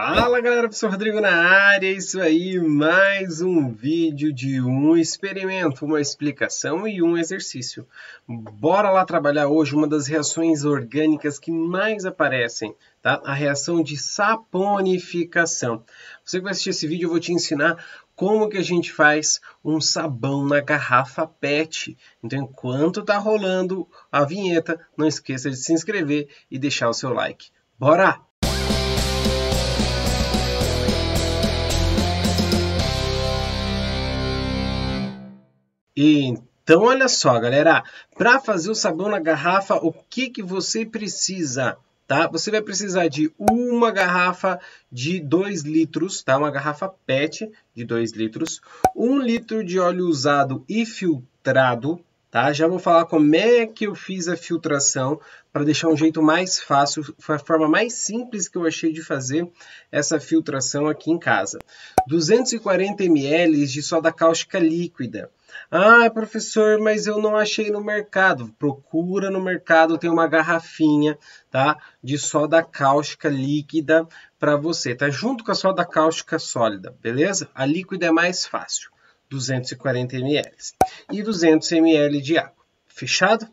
Fala galera, professor Rodrigo na área, isso aí, mais um vídeo de um experimento, uma explicação e um exercício. Bora lá trabalhar hoje uma das reações orgânicas que mais aparecem, tá? A reação de saponificação. Você que vai assistir esse vídeo, eu vou te ensinar como que a gente faz um sabão na garrafa PET. Então, enquanto tá rolando a vinheta, não esqueça de se inscrever e deixar o seu like. Bora! Então, olha só, galera, para fazer o sabão na garrafa, o que, que você precisa? Tá? Você vai precisar de uma garrafa de 2 litros, tá? Uma garrafa PET de 2 litros, 1 um litro de óleo usado e filtrado, Tá? Já vou falar como é que eu fiz a filtração para deixar um jeito mais fácil, foi a forma mais simples que eu achei de fazer essa filtração aqui em casa. 240 ml de soda cáustica líquida. Ah, professor, mas eu não achei no mercado. Procura no mercado, tem uma garrafinha, tá? De soda cáustica líquida para você, tá? Junto com a soda cáustica sólida, beleza? A líquida é mais fácil. 240 ml e 200 ml de água. Fechado?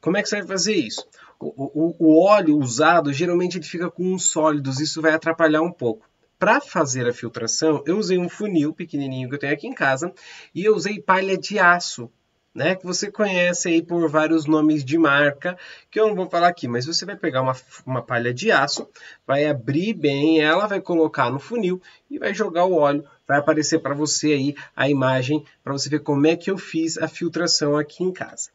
Como é que você vai fazer isso? O, o, o óleo usado geralmente ele fica com uns sólidos, isso vai atrapalhar um pouco. Para fazer a filtração, eu usei um funil pequenininho que eu tenho aqui em casa e eu usei palha de aço né? Que você conhece aí por vários nomes de marca, que eu não vou falar aqui, mas você vai pegar uma, uma palha de aço, vai abrir bem ela, vai colocar no funil e vai jogar o óleo. Vai aparecer para você aí a imagem para você ver como é que eu fiz a filtração aqui em casa.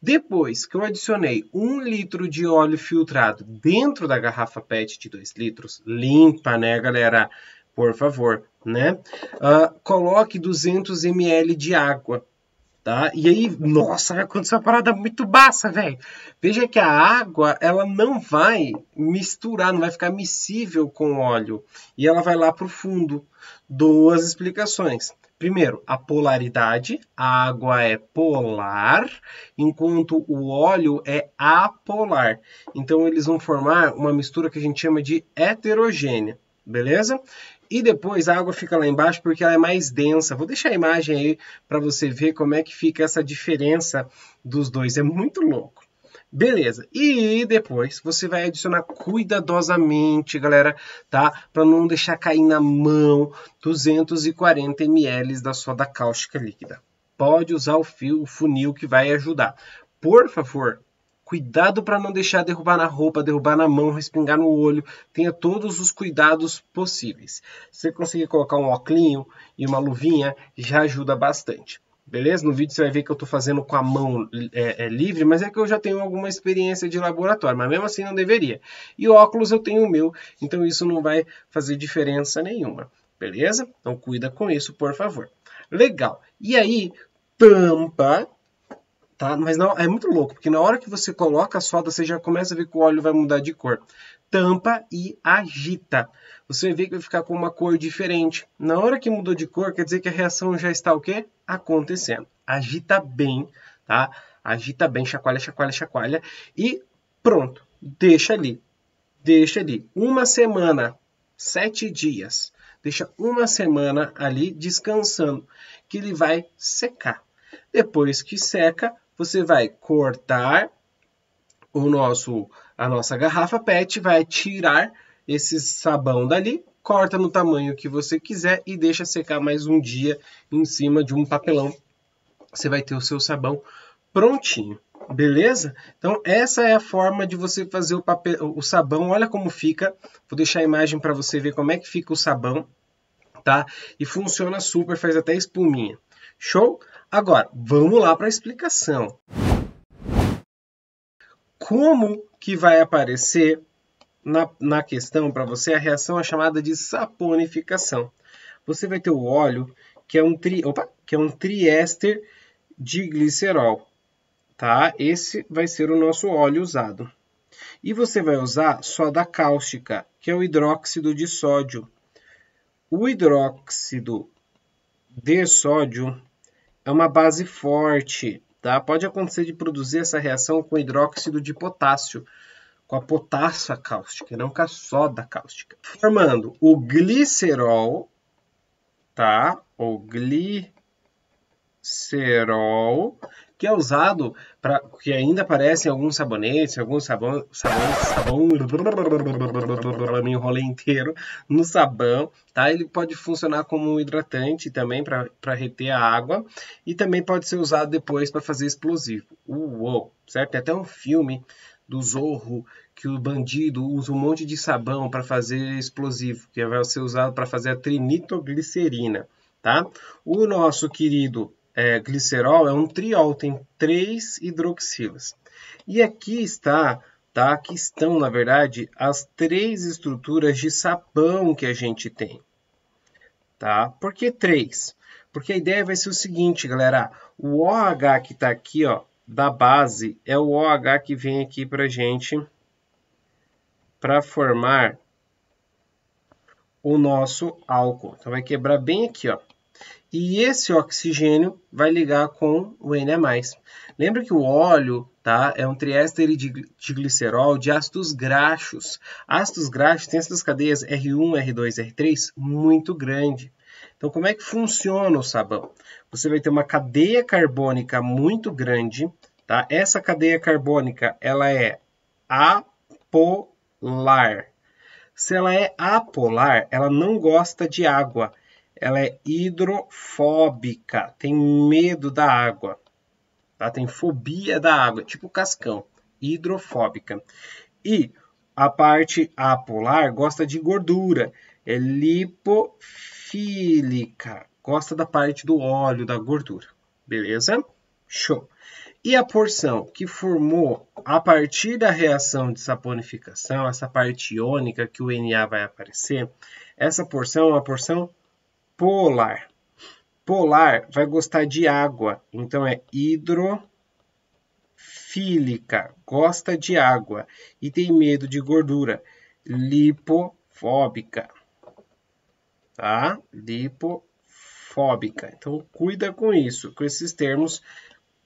Depois que eu adicionei um litro de óleo filtrado dentro da garrafa PET de 2 litros, limpa, né, galera? Por favor, né? Uh, coloque 200 ml de água Tá? E aí, nossa, vai acontecer uma parada muito baixa, velho. Veja que a água, ela não vai misturar, não vai ficar miscível com óleo. E ela vai lá para o fundo. Duas explicações. Primeiro, a polaridade. A água é polar, enquanto o óleo é apolar. Então, eles vão formar uma mistura que a gente chama de heterogênea. Beleza? E depois a água fica lá embaixo porque ela é mais densa. Vou deixar a imagem aí para você ver como é que fica essa diferença dos dois. É muito louco. Beleza. E depois você vai adicionar cuidadosamente, galera, tá? Para não deixar cair na mão 240 ml da soda cáustica líquida. Pode usar o fio, o funil que vai ajudar. Por favor, Cuidado para não deixar derrubar na roupa, derrubar na mão, respingar no olho. Tenha todos os cuidados possíveis. Se você conseguir colocar um óculos e uma luvinha, já ajuda bastante. Beleza? No vídeo você vai ver que eu estou fazendo com a mão é, é, livre, mas é que eu já tenho alguma experiência de laboratório, mas mesmo assim não deveria. E óculos eu tenho o meu, então isso não vai fazer diferença nenhuma. Beleza? Então cuida com isso, por favor. Legal. E aí, tampa Tá? Mas não, é muito louco, porque na hora que você coloca a soda, você já começa a ver que o óleo vai mudar de cor. Tampa e agita. Você vê que vai ficar com uma cor diferente. Na hora que mudou de cor, quer dizer que a reação já está o quê? Acontecendo. Agita bem, tá? Agita bem, chacoalha, chacoalha, chacoalha e pronto. Deixa ali. Deixa ali. Uma semana, sete dias. Deixa uma semana ali descansando, que ele vai secar. Depois que seca, você vai cortar o nosso, a nossa garrafa PET, vai tirar esse sabão dali, corta no tamanho que você quiser e deixa secar mais um dia em cima de um papelão. Você vai ter o seu sabão prontinho. Beleza? Então essa é a forma de você fazer o, papel, o sabão. Olha como fica. Vou deixar a imagem para você ver como é que fica o sabão, tá? E funciona super, faz até espuminha. Show? Agora, vamos lá para a explicação. Como que vai aparecer na, na questão para você a reação é chamada de saponificação? Você vai ter o óleo, que é um, tri, opa, que é um triéster de glicerol. Tá? Esse vai ser o nosso óleo usado. E você vai usar soda cáustica, que é o hidróxido de sódio. O hidróxido de sódio é uma base forte, tá? Pode acontecer de produzir essa reação com hidróxido de potássio, com a potássia cáustica, não com a soda cáustica, formando o glicerol, tá? O glicerol que é usado para que ainda aparece em alguns sabonetes, alguns sabão, sabão, sabão, me enrolei inteiro no sabão, tá? Ele pode funcionar como um hidratante também para reter a água e também pode ser usado depois para fazer explosivo. Uou, certo? Tem até um filme do Zorro que o bandido usa um monte de sabão para fazer explosivo, que vai ser usado para fazer a trinitoglicerina, tá? O nosso querido é, glicerol é um triol, tem três hidroxilas. E aqui está, tá? Aqui estão, na verdade, as três estruturas de sapão que a gente tem. Tá? Por que três? Porque a ideia vai ser o seguinte, galera. O OH que está aqui, ó, da base, é o OH que vem aqui para gente para formar o nosso álcool. Então, vai quebrar bem aqui, ó. E esse oxigênio vai ligar com o N+. Lembra que o óleo tá, é um triéster de glicerol de ácidos graxos. Ácidos graxos têm essas cadeias R1, R2, R3 muito grande. Então, como é que funciona o sabão? Você vai ter uma cadeia carbônica muito grande, tá? Essa cadeia carbônica, ela é apolar. Se ela é apolar, ela não gosta de água ela é hidrofóbica, tem medo da água. Tá? Tem fobia da água, tipo cascão, hidrofóbica. E a parte apolar gosta de gordura, é lipofílica, gosta da parte do óleo, da gordura. Beleza? Show! E a porção que formou a partir da reação de saponificação, essa parte iônica que o Na vai aparecer, essa porção é uma porção polar. Polar vai gostar de água, então é hidrofílica, gosta de água e tem medo de gordura, lipofóbica. Tá? Lipofóbica. Então cuida com isso, com esses termos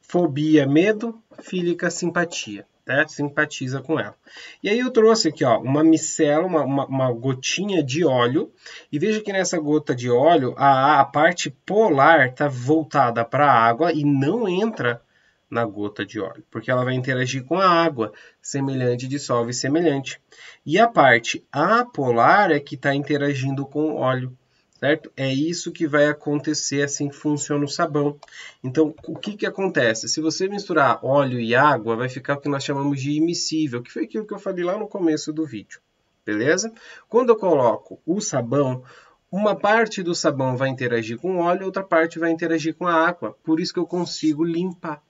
fobia, medo, fílica, simpatia. Simpatiza com ela. E aí eu trouxe aqui ó, uma micela, uma, uma, uma gotinha de óleo. E veja que nessa gota de óleo, a, a parte polar está voltada para a água e não entra na gota de óleo, porque ela vai interagir com a água, semelhante dissolve semelhante. E a parte apolar é que está interagindo com o óleo certo? É isso que vai acontecer, assim que funciona o sabão. Então, o que, que acontece? Se você misturar óleo e água, vai ficar o que nós chamamos de imissível, que foi aquilo que eu falei lá no começo do vídeo, beleza? Quando eu coloco o sabão, uma parte do sabão vai interagir com o óleo, outra parte vai interagir com a água. Por isso que eu consigo limpar.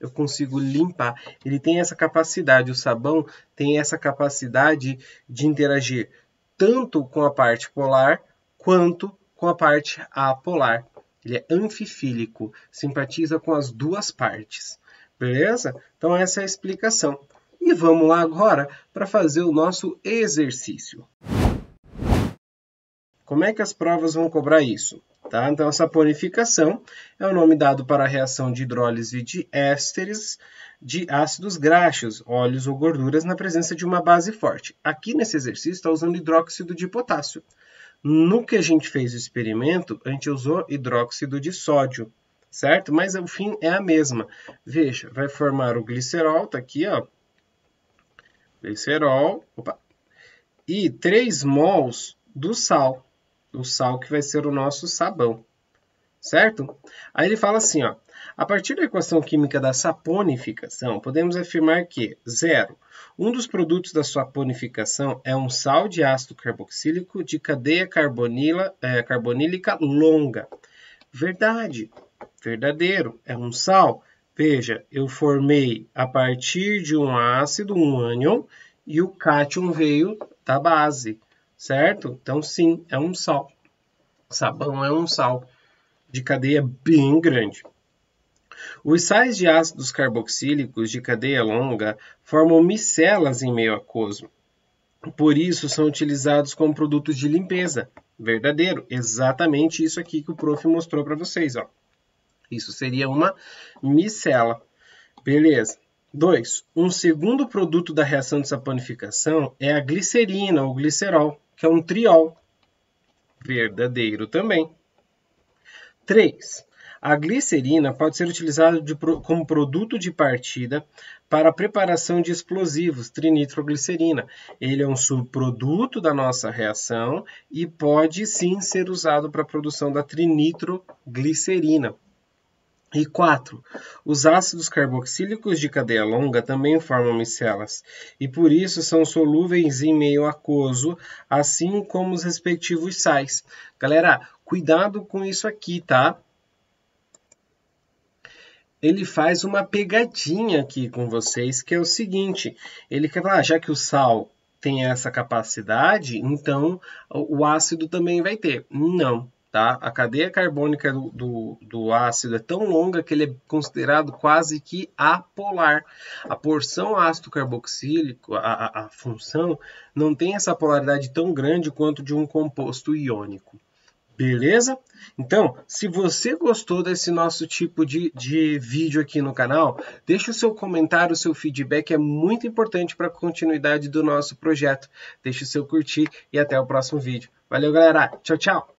Eu consigo limpar. Ele tem essa capacidade, o sabão tem essa capacidade de interagir tanto com a parte polar quanto com a parte apolar. Ele é anfifílico, simpatiza com as duas partes. Beleza? Então essa é a explicação. E vamos lá agora para fazer o nosso exercício. Como é que as provas vão cobrar isso? Tá? Então, essa ponificação é o nome dado para a reação de hidrólise de ésteres de ácidos graxos, óleos ou gorduras na presença de uma base forte. Aqui nesse exercício está usando hidróxido de potássio. No que a gente fez o experimento, a gente usou hidróxido de sódio, certo? Mas o fim é a mesma. Veja, vai formar o glicerol, tá aqui, ó. Glicerol, opa. E 3 mols do sal, o sal que vai ser o nosso sabão, certo? Aí ele fala assim, ó, a partir da equação química da saponificação, podemos afirmar que, zero, um dos produtos da saponificação é um sal de ácido carboxílico de cadeia carbonila, é, carbonílica longa. Verdade, verdadeiro, é um sal. Veja, eu formei a partir de um ácido, um ânion, e o cátion veio da base, certo? Então, sim, é um sal. Sabão é um sal de cadeia bem grande. Os sais de ácidos carboxílicos de cadeia longa formam micelas em meio aquoso. Por isso, são utilizados como produtos de limpeza. Verdadeiro, exatamente isso aqui que o prof mostrou para vocês. Ó. Isso seria uma micela. Beleza. 2. Um segundo produto da reação de saponificação é a glicerina ou glicerol, que é um triol. Verdadeiro também. 3. A glicerina pode ser utilizada de, como produto de partida para a preparação de explosivos, trinitroglicerina. Ele é um subproduto da nossa reação e pode sim ser usado para a produção da trinitroglicerina. E 4. Os ácidos carboxílicos de cadeia longa também formam micelas e por isso são solúveis em meio aquoso, assim como os respectivos sais. Galera, cuidado com isso aqui, tá? ele faz uma pegadinha aqui com vocês, que é o seguinte: ele quer falar, ah, já que o sal tem essa capacidade, então o ácido também vai ter. Não, tá? A cadeia carbônica do, do, do, ácido é tão longa que ele é considerado quase que apolar. A porção ácido carboxílico, a, a, a função, não tem essa polaridade tão grande quanto de um composto iônico. Beleza? Então, se você gostou desse nosso tipo de, de vídeo aqui no canal, deixe o seu comentário, o seu feedback é muito importante para a continuidade do nosso projeto. Deixe o seu curtir e até o próximo vídeo. Valeu, galera! Tchau, tchau!